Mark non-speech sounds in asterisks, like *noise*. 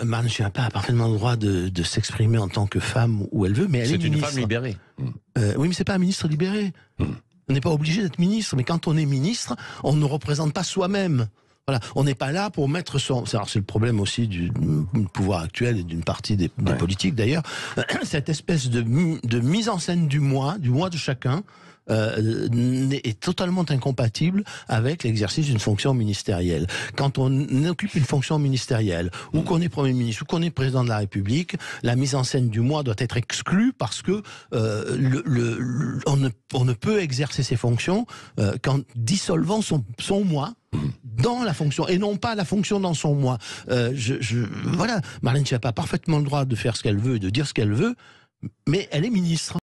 Euh, Marlène n'a pas parfaitement le droit de, s'exprimer en tant que femme où elle veut, mais elle est, C'est une femme libérée. Euh, oui, mais n'est pas un ministre libéré. Hmm. On n'est pas obligé d'être ministre, mais quand on est ministre, on ne représente pas soi-même. Voilà, on n'est pas là pour mettre son. c'est le problème aussi du, pouvoir actuel et d'une partie des, politiques d'ailleurs. *clears throat* Cette espèce de mise en scène du moi, du moi de chacun, euh, est totalement incompatible avec l'exercice d'une fonction ministérielle. Quand on occupe une fonction ministérielle, ou qu'on est Premier ministre, ou qu'on est président de la République, la mise en scène du mois doit être exclue parce que euh, le, on, ne, peut exercer ses fonctions euh, qu'en dissolvant son, son moi dans la fonction et non pas la fonction dans son moi. je, voilà, Marlène Schiappa a parfaitement le droit de faire ce qu'elle veut et de dire ce qu'elle veut, mais elle est ministre.